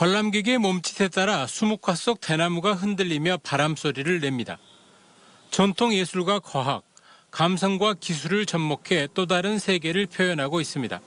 관람객의 몸짓에 따라 수묵화 속 대나무가 흔들리며 바람 소리를 냅니다. 전통 예술과 과학, 감성과 기술을 접목해 또 다른 세계를 표현하고 있습니다.